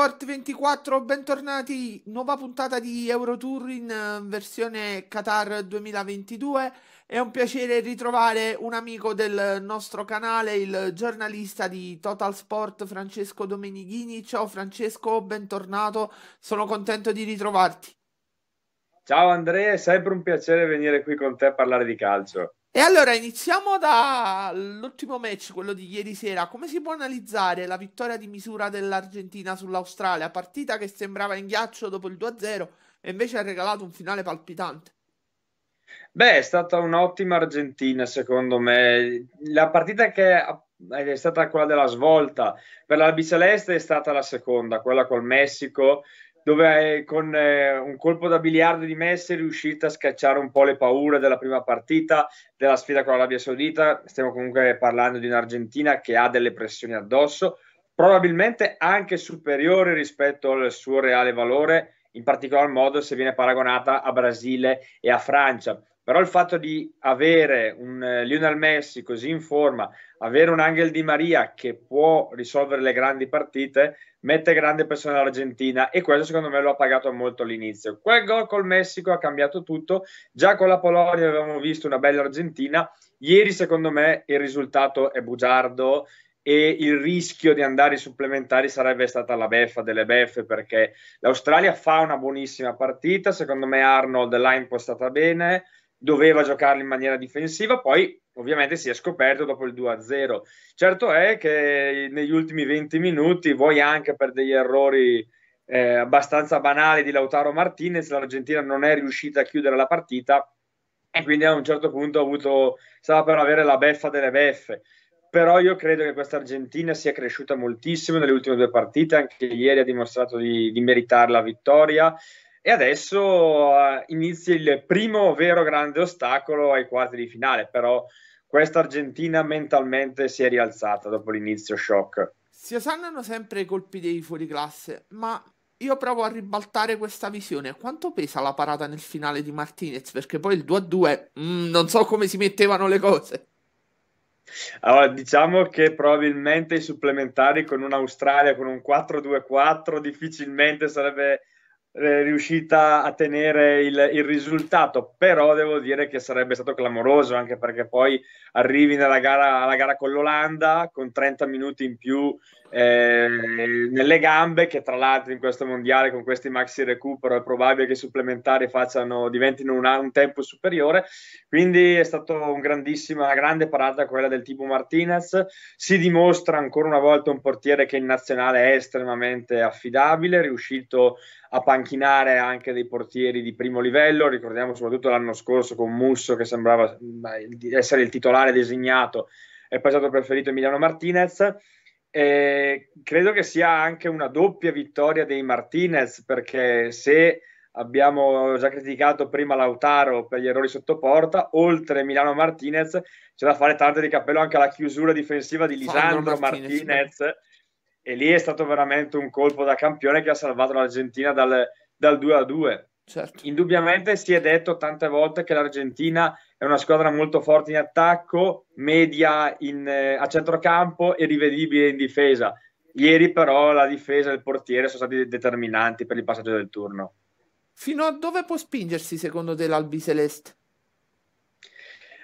Sport 24, bentornati. Nuova puntata di Eurotour in eh, versione Qatar 2022. È un piacere ritrovare un amico del nostro canale, il giornalista di Total Sport Francesco Domenichini. Ciao Francesco, bentornato. Sono contento di ritrovarti. Ciao Andrea, è sempre un piacere venire qui con te a parlare di calcio. E allora iniziamo dall'ultimo match, quello di ieri sera. Come si può analizzare la vittoria di misura dell'Argentina sull'Australia? Partita che sembrava in ghiaccio dopo il 2-0 e invece ha regalato un finale palpitante. Beh, è stata un'ottima Argentina, secondo me. La partita che è stata quella della svolta per l'Albiceleste è stata la seconda, quella col Messico dove con eh, un colpo da biliardo di Messi riuscita a scacciare un po' le paure della prima partita, della sfida con l'Arabia Saudita. Stiamo comunque parlando di un'Argentina che ha delle pressioni addosso, probabilmente anche superiori rispetto al suo reale valore, in particolar modo se viene paragonata a Brasile e a Francia però il fatto di avere un eh, Lionel Messi così in forma, avere un Angel Di Maria che può risolvere le grandi partite, mette grande pressione all'Argentina e questo secondo me lo ha pagato molto all'inizio. Quel gol col Messico ha cambiato tutto, già con la Polonia avevamo visto una bella Argentina, ieri secondo me il risultato è bugiardo e il rischio di andare in supplementari sarebbe stata la beffa delle beffe perché l'Australia fa una buonissima partita, secondo me Arnold l'ha impostata bene, doveva giocarli in maniera difensiva, poi ovviamente si è scoperto dopo il 2-0. Certo è che negli ultimi 20 minuti, vuoi anche per degli errori eh, abbastanza banali di Lautaro Martinez, l'Argentina non è riuscita a chiudere la partita e quindi a un certo punto avuto, stava per avere la beffa delle beffe. Però io credo che questa Argentina sia cresciuta moltissimo nelle ultime due partite, anche ieri ha dimostrato di, di meritare la vittoria e adesso eh, inizia il primo vero grande ostacolo ai quarti di finale, però questa Argentina mentalmente si è rialzata dopo l'inizio shock. Si osannano sempre i colpi dei fuori classe, ma io provo a ribaltare questa visione. Quanto pesa la parata nel finale di Martinez? Perché poi il 2-2, mm, non so come si mettevano le cose. Allora, diciamo che probabilmente i supplementari con un'Australia con un 4-2-4 difficilmente sarebbe eh, riuscita a tenere il, il, risultato, però devo dire che sarebbe stato clamoroso anche perché poi arrivi nella gara, alla gara con l'Olanda con 30 minuti in più eh, nelle gambe, che tra l'altro in questo mondiale con questi maxi recupero è probabile che i supplementari facciano, diventino un, un tempo superiore, quindi è stata un una grande parata quella del tipo Martinez, si dimostra ancora una volta un portiere che in nazionale è estremamente affidabile, riuscito a panchinare anche dei portieri di primo livello, ricordiamo soprattutto l'anno scorso con Musso che sembrava essere il titolare designato e poi è stato preferito Emiliano Martinez. E credo che sia anche una doppia vittoria dei Martinez perché se abbiamo già criticato prima Lautaro per gli errori sotto porta, oltre Milano Martinez c'è da fare tante di cappello anche alla chiusura difensiva di Lisandro Martinez, Martinez e lì è stato veramente un colpo da campione che ha salvato l'Argentina dal, dal 2 a 2. Certo. Indubbiamente si è detto tante volte che l'Argentina è una squadra molto forte in attacco, media in, eh, a centrocampo e rivedibile in difesa. Ieri però la difesa e il portiere sono stati determinanti per il passaggio del turno. Fino a dove può spingersi secondo te l'Albiceleste?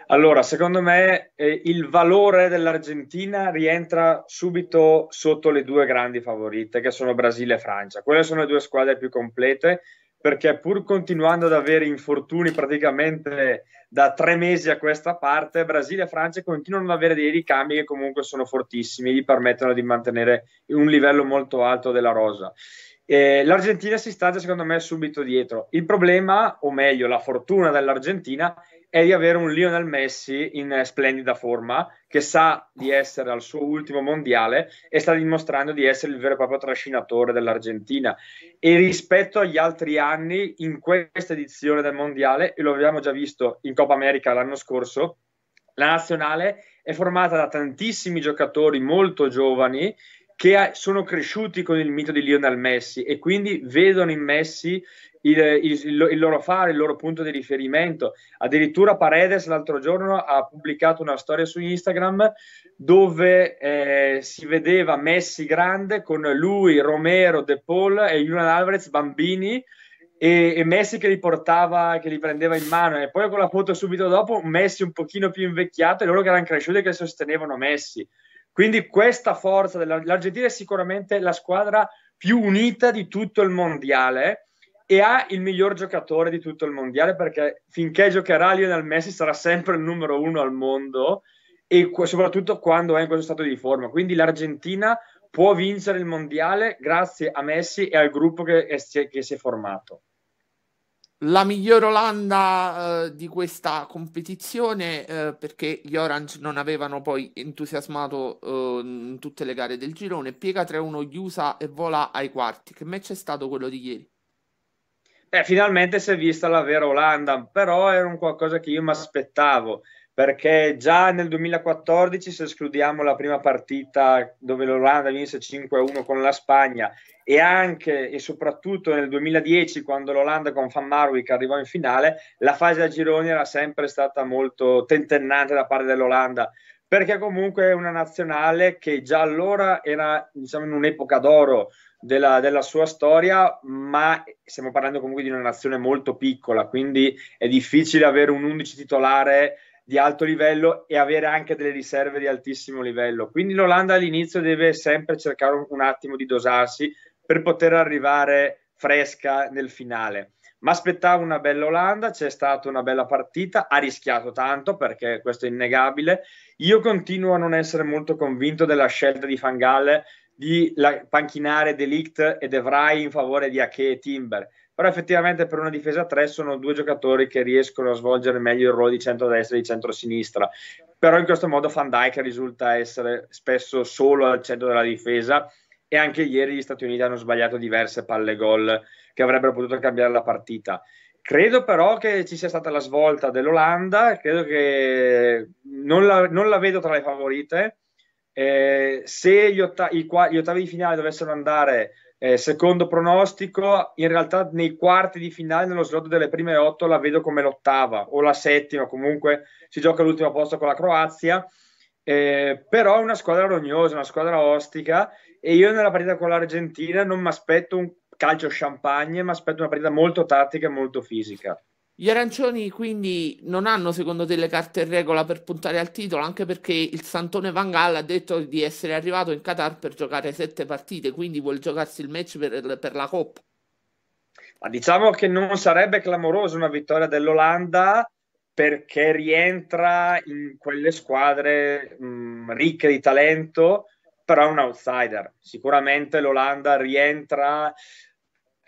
Allora, secondo me eh, il valore dell'Argentina rientra subito sotto le due grandi favorite, che sono Brasile e Francia. Quelle sono le due squadre più complete, perché pur continuando ad avere infortuni praticamente da tre mesi a questa parte, Brasile e Francia continuano ad avere dei ricambi che comunque sono fortissimi, gli permettono di mantenere un livello molto alto della rosa. Eh, L'Argentina si sta, secondo me, subito dietro. Il problema, o meglio, la fortuna dell'Argentina è di avere un Lionel Messi in eh, splendida forma che sa di essere al suo ultimo mondiale e sta dimostrando di essere il vero e proprio trascinatore dell'Argentina e rispetto agli altri anni in questa edizione del mondiale e lo abbiamo già visto in Copa America l'anno scorso la nazionale è formata da tantissimi giocatori molto giovani che sono cresciuti con il mito di Lionel Messi e quindi vedono in Messi il, il, il, loro fare, il loro punto di riferimento. Addirittura Paredes l'altro giorno ha pubblicato una storia su Instagram dove eh, si vedeva Messi grande con lui, Romero, De Paul e Julian Alvarez bambini e, e, Messi che li portava, che li prendeva in mano e poi con la foto subito dopo Messi un pochino più invecchiato e loro che erano cresciuti e che sostenevano Messi quindi questa forza dell'Argentina è sicuramente la squadra più unita di tutto il mondiale e ha il miglior giocatore di tutto il mondiale perché finché giocherà Lionel Messi sarà sempre il numero uno al mondo e soprattutto quando è in questo stato di forma. Quindi l'Argentina può vincere il mondiale grazie a Messi e al gruppo che, è, che si è formato la miglior Olanda eh, di questa competizione eh, perché gli Orange non avevano poi entusiasmato eh, in tutte le gare del girone. Piega 3-1 gli USA e vola ai quarti. Che match è stato quello di ieri? Beh, finalmente si è vista la vera Olanda, però era un qualcosa che io mi aspettavo perché già nel 2014, se escludiamo la prima partita dove l'Olanda vinse 5-1 con la Spagna, e anche e soprattutto nel 2010, quando l'Olanda con Van Marwijk arrivò in finale, la fase a gironi era sempre stata molto tentennante da parte dell'Olanda, perché comunque è una nazionale che già allora era diciamo, in un'epoca d'oro della, della, sua storia, ma stiamo parlando comunque di una nazione molto piccola, quindi è difficile avere un 11 titolare di alto livello e avere anche delle riserve di altissimo livello. Quindi l'Olanda all'inizio deve sempre cercare un, attimo di dosarsi per poter arrivare fresca nel finale. Ma aspettavo una bella Olanda, c'è stata una bella partita, ha rischiato tanto perché questo è innegabile. Io continuo a non essere molto convinto della scelta di Fangal di la, panchinare Delict e De Vrij in favore di Ache e Timber però effettivamente per una difesa a tre sono due giocatori che riescono a svolgere meglio il ruolo di centrodestra e di centrosinistra però in questo modo Van Dyke risulta essere spesso solo al centro della difesa e anche ieri gli Stati Uniti hanno sbagliato diverse palle gol che avrebbero potuto cambiare la partita Credo però che ci sia stata la svolta dell'Olanda, credo che non la, non la vedo tra le favorite. Eh, se gli, otta- i, gli ottavi di finale dovessero andare eh, secondo pronostico, in realtà nei quarti di finale, nello slot delle prime otto, la vedo come l'ottava o la settima, comunque si gioca all'ultimo posto con la Croazia. Eh, però è una squadra rognosa, una squadra ostica e io nella partita con l'Argentina non mi aspetto un calcio champagne, ma aspetto una partita molto tattica e molto fisica. Gli arancioni quindi non hanno secondo te le carte in regola per puntare al titolo, anche perché il Santone Van Gaal ha detto di essere arrivato in Qatar per giocare sette partite, quindi vuol giocarsi il match per, per la Coppa. Ma diciamo che non sarebbe clamorosa una vittoria dell'Olanda perché rientra in quelle squadre mh, ricche di talento, però è un outsider. Sicuramente l'Olanda rientra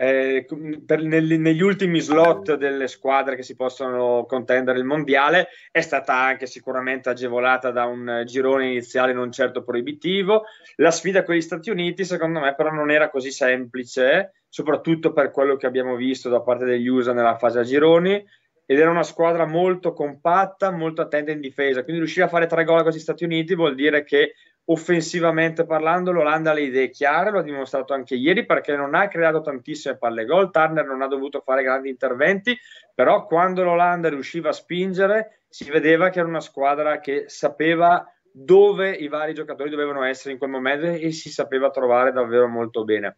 eh, per, nel, negli ultimi slot delle squadre che si possono contendere il mondiale è stata anche sicuramente agevolata da un girone iniziale non certo proibitivo. La sfida con gli Stati Uniti, secondo me, però non era così semplice, soprattutto per quello che abbiamo visto da parte degli USA nella fase a gironi. Ed era una squadra molto compatta, molto attenta in difesa. Quindi riuscire a fare tre gol con gli Stati Uniti vuol dire che offensivamente parlando l'Olanda ha le idee chiare, lo ha dimostrato anche ieri perché non ha creato tantissime palle gol, Turner non ha dovuto fare grandi interventi, però quando l'Olanda riusciva a spingere si vedeva che era una squadra che sapeva dove i vari giocatori dovevano essere in quel momento e si sapeva trovare davvero molto bene.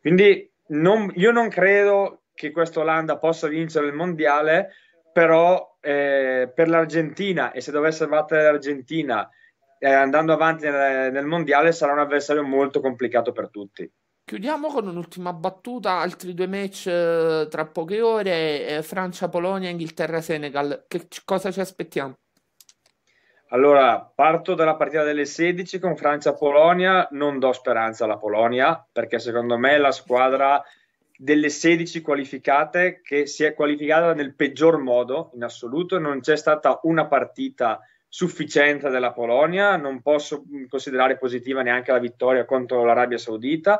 Quindi non, io non credo che questa Olanda possa vincere il mondiale, però eh, per l'Argentina e se dovesse battere l'Argentina eh, andando avanti nel, nel mondiale sarà un avversario molto complicato per tutti. Chiudiamo con un'ultima battuta, altri due match eh, tra poche ore, eh, Francia-Polonia, Inghilterra-Senegal. Che c- cosa ci aspettiamo? Allora, parto dalla partita delle 16 con Francia-Polonia, non do speranza alla Polonia perché secondo me è la squadra delle 16 qualificate che si è qualificata nel peggior modo in assoluto, non c'è stata una partita sufficienza della Polonia, non posso mm, considerare positiva neanche la vittoria contro l'Arabia Saudita.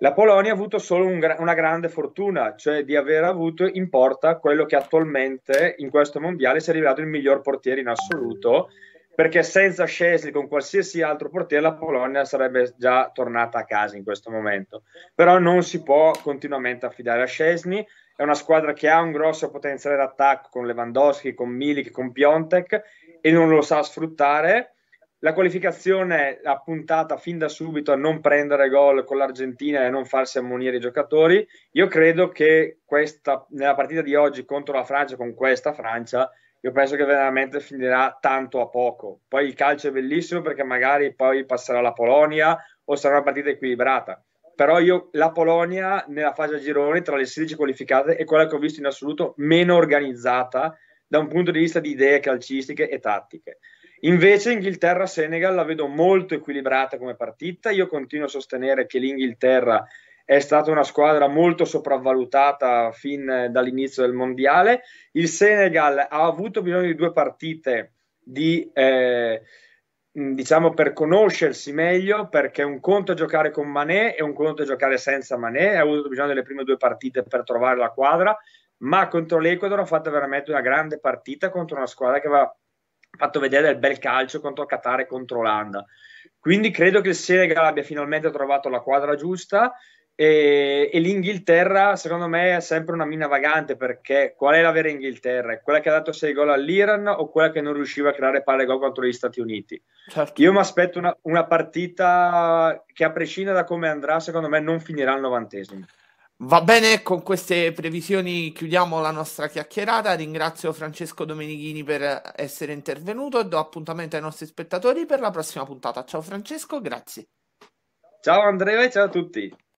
La Polonia ha avuto solo un una grande fortuna, cioè di aver avuto in porta quello che attualmente in questo mondiale si è rivelato il miglior portiere in assoluto, perché senza Scesli con qualsiasi altro portiere la Polonia sarebbe già tornata a casa in questo momento. Però non si può continuamente affidare a Scesni, è una squadra che ha un grosso potenziale d'attacco con Lewandowski, con Milik, con Piontek e non lo sa sfruttare. La qualificazione ha puntata fin da subito a non prendere gol con l'Argentina e a non farsi ammonire i giocatori. Io credo che questa, nella partita di oggi contro la Francia, con questa Francia, io penso che veramente finirà tanto a poco. Poi il calcio è bellissimo perché magari poi passerà la Polonia o sarà una partita equilibrata. Però io la Polonia nella fase a gironi tra le 16 qualificate è quella che ho visto in assoluto meno organizzata da un punto di vista di idee calcistiche e tattiche. Invece Inghilterra-Senegal la vedo molto equilibrata come partita, io continuo a sostenere che l'Inghilterra è stata una squadra molto sopravvalutata fin dall'inizio del mondiale, il Senegal ha avuto bisogno di due partite di... Eh, diciamo per conoscersi meglio perché un conto è giocare con Manè e un conto è giocare senza Manè ha avuto bisogno delle prime due partite per trovare la quadra ma contro l'Ecuador ha fatto veramente una grande partita contro una squadra che aveva fatto vedere del bel calcio contro Qatar e contro Olanda. Quindi credo che il Senegal abbia finalmente trovato la quadra giusta e, e, l'Inghilterra secondo me è sempre una mina vagante perché qual è la vera Inghilterra? È quella che ha dato 6 gol all'Iran o quella che non riusciva a creare pari gol contro gli Stati Uniti? Certo. Io mi aspetto una, una partita che a prescindere da come andrà secondo me non finirà al novantesimo. Va bene, con queste previsioni chiudiamo la nostra chiacchierata. Ringrazio Francesco Domenichini per essere intervenuto e do appuntamento ai nostri spettatori per la prossima puntata. Ciao Francesco, grazie. Ciao Andrea, ciao a tutti.